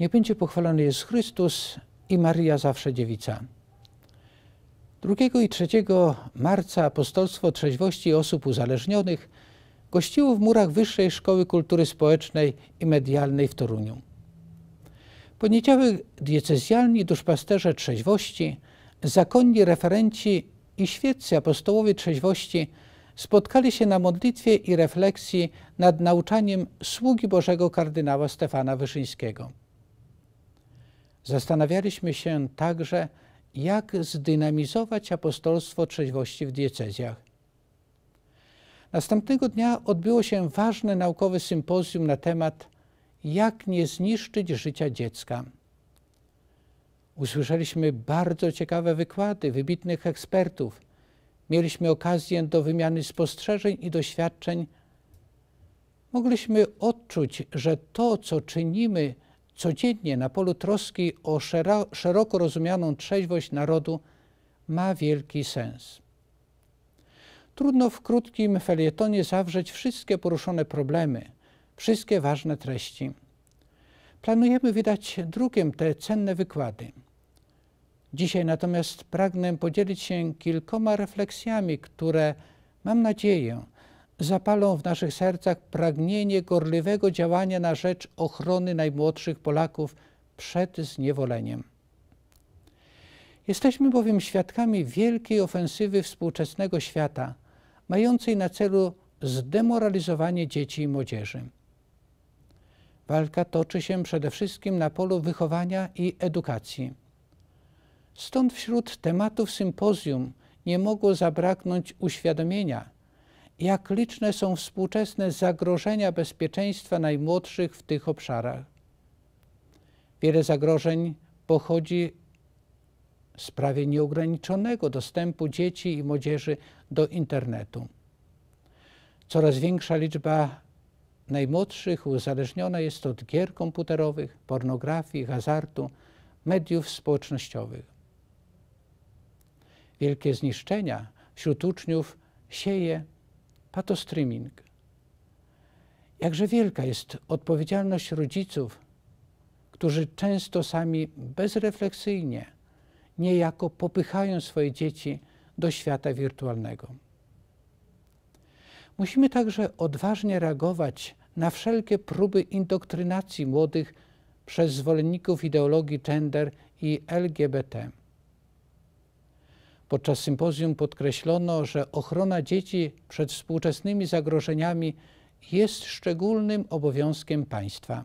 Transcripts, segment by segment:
Niech będzie pochwalony jest Chrystus i Maria zawsze dziewica. 2 i 3 marca Apostolstwo Trzeźwości Osób Uzależnionych gościło w murach Wyższej Szkoły Kultury Społecznej i Medialnej w Toruniu. Poniedziałek diecezjalni duszpasterze trzeźwości, zakonni referenci i świeccy apostołowie trzeźwości spotkali się na modlitwie i refleksji nad nauczaniem sługi Bożego kardynała Stefana Wyszyńskiego. Zastanawialiśmy się także, jak zdynamizować apostolstwo trzeźwości w diecezjach. Następnego dnia odbyło się ważne naukowe sympozjum na temat jak nie zniszczyć życia dziecka. Usłyszeliśmy bardzo ciekawe wykłady wybitnych ekspertów. Mieliśmy okazję do wymiany spostrzeżeń i doświadczeń. Mogliśmy odczuć, że to, co czynimy, codziennie na polu troski o szeroko rozumianą trzeźwość narodu ma wielki sens. Trudno w krótkim felietonie zawrzeć wszystkie poruszone problemy, wszystkie ważne treści. Planujemy wydać drukiem te cenne wykłady. Dzisiaj natomiast pragnę podzielić się kilkoma refleksjami, które, mam nadzieję, zapalą w naszych sercach pragnienie gorliwego działania na rzecz ochrony najmłodszych Polaków przed zniewoleniem. Jesteśmy bowiem świadkami wielkiej ofensywy współczesnego świata, mającej na celu zdemoralizowanie dzieci i młodzieży. Walka toczy się przede wszystkim na polu wychowania i edukacji. Stąd wśród tematów sympozjum nie mogło zabraknąć uświadomienia – jak liczne są współczesne zagrożenia bezpieczeństwa najmłodszych w tych obszarach. Wiele zagrożeń pochodzi z prawie nieograniczonego dostępu dzieci i młodzieży do internetu. Coraz większa liczba najmłodszych uzależniona jest od gier komputerowych, pornografii, hazardu, mediów społecznościowych. Wielkie zniszczenia wśród uczniów sieje patostreaming. Jakże wielka jest odpowiedzialność rodziców, którzy często sami bezrefleksyjnie, niejako popychają swoje dzieci do świata wirtualnego. Musimy także odważnie reagować na wszelkie próby indoktrynacji młodych przez zwolenników ideologii gender i LGBT. Podczas sympozjum podkreślono, że ochrona dzieci przed współczesnymi zagrożeniami jest szczególnym obowiązkiem państwa.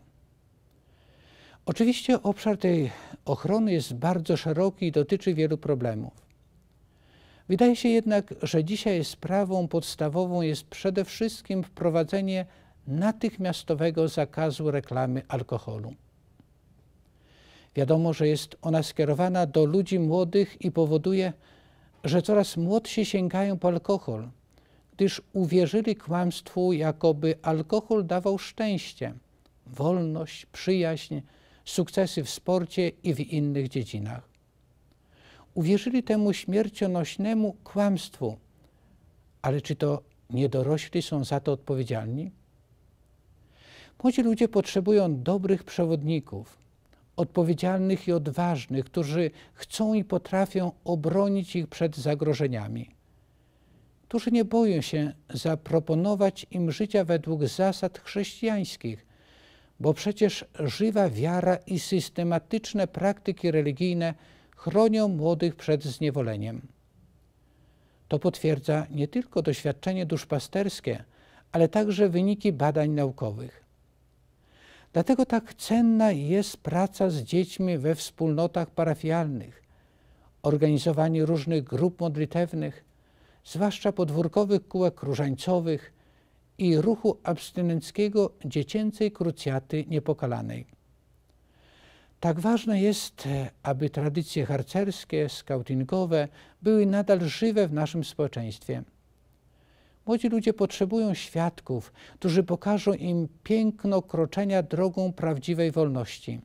Oczywiście obszar tej ochrony jest bardzo szeroki i dotyczy wielu problemów. Wydaje się jednak, że dzisiaj sprawą podstawową jest przede wszystkim wprowadzenie natychmiastowego zakazu reklamy alkoholu. Wiadomo, że jest ona skierowana do ludzi młodych i powoduje, że coraz młodsi sięgają po alkohol, gdyż uwierzyli kłamstwu, jakoby alkohol dawał szczęście, wolność, przyjaźń, sukcesy w sporcie i w innych dziedzinach. Uwierzyli temu śmiercionośnemu kłamstwu, ale czy to niedorośli są za to odpowiedzialni? Młodzi ludzie potrzebują dobrych przewodników, odpowiedzialnych i odważnych, którzy chcą i potrafią obronić ich przed zagrożeniami, którzy nie boją się zaproponować im życia według zasad chrześcijańskich, bo przecież żywa wiara i systematyczne praktyki religijne chronią młodych przed zniewoleniem. To potwierdza nie tylko doświadczenie duszpasterskie, ale także wyniki badań naukowych. Dlatego tak cenna jest praca z dziećmi we wspólnotach parafialnych, organizowanie różnych grup modlitewnych, zwłaszcza podwórkowych kółek różańcowych i ruchu abstynenckiego dziecięcej krucjaty niepokalanej. Tak ważne jest, aby tradycje harcerskie, skautingowe były nadal żywe w naszym społeczeństwie. Młodzi ludzie potrzebują świadków, którzy pokażą im piękno kroczenia drogą prawdziwej wolności.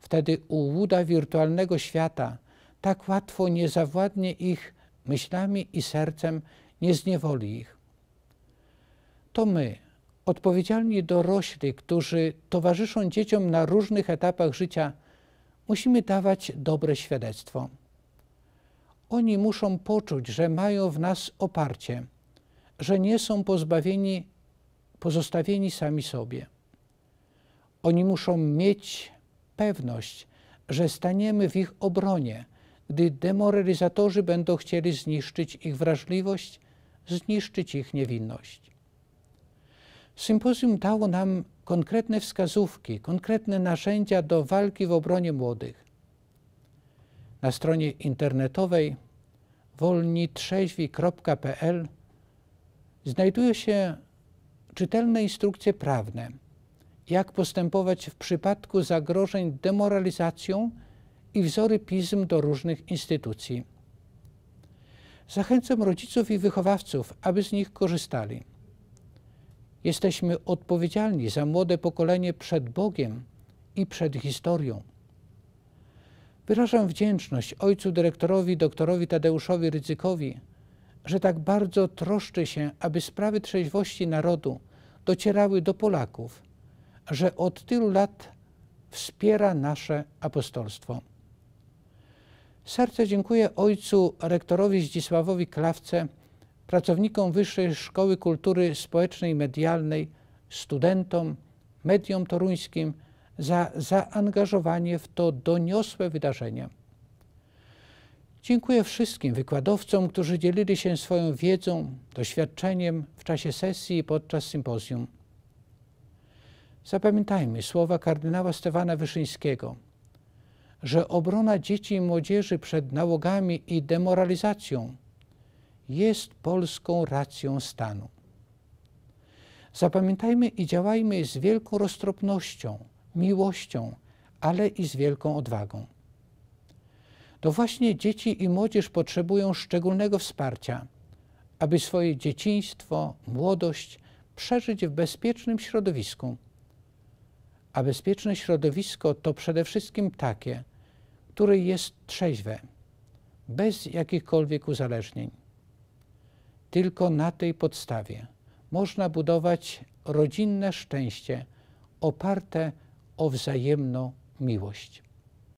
Wtedy ułuda wirtualnego świata tak łatwo nie zawładnie ich myślami i sercem, nie zniewoli ich. To my, odpowiedzialni dorośli, którzy towarzyszą dzieciom na różnych etapach życia, musimy dawać dobre świadectwo. Oni muszą poczuć, że mają w nas oparcie – że nie są pozbawieni, pozostawieni sami sobie. Oni muszą mieć pewność, że staniemy w ich obronie, gdy demoralizatorzy będą chcieli zniszczyć ich wrażliwość, zniszczyć ich niewinność. Sympozjum dało nam konkretne wskazówki, konkretne narzędzia do walki w obronie młodych. Na stronie internetowej wolnitrzeźwi.pl znajdują się czytelne instrukcje prawne, jak postępować w przypadku zagrożeń demoralizacją i wzory pism do różnych instytucji. Zachęcam rodziców i wychowawców, aby z nich korzystali. Jesteśmy odpowiedzialni za młode pokolenie przed Bogiem i przed historią. Wyrażam wdzięczność ojcu dyrektorowi doktorowi Tadeuszowi Rydzykowi, że tak bardzo troszczy się, aby sprawy trzeźwości narodu docierały do Polaków, że od tylu lat wspiera nasze apostolstwo. Serce dziękuję ojcu rektorowi Zdzisławowi Klawce, pracownikom Wyższej Szkoły Kultury Społecznej i Medialnej, studentom, mediom toruńskim za zaangażowanie w to doniosłe wydarzenie. Dziękuję wszystkim wykładowcom, którzy dzielili się swoją wiedzą, doświadczeniem w czasie sesji i podczas sympozjum. Zapamiętajmy słowa kardynała Stefana Wyszyńskiego, że obrona dzieci i młodzieży przed nałogami i demoralizacją jest polską racją stanu. Zapamiętajmy i działajmy z wielką roztropnością, miłością, ale i z wielką odwagą to właśnie dzieci i młodzież potrzebują szczególnego wsparcia, aby swoje dzieciństwo, młodość przeżyć w bezpiecznym środowisku. A bezpieczne środowisko to przede wszystkim takie, które jest trzeźwe, bez jakichkolwiek uzależnień. Tylko na tej podstawie można budować rodzinne szczęście oparte o wzajemną miłość.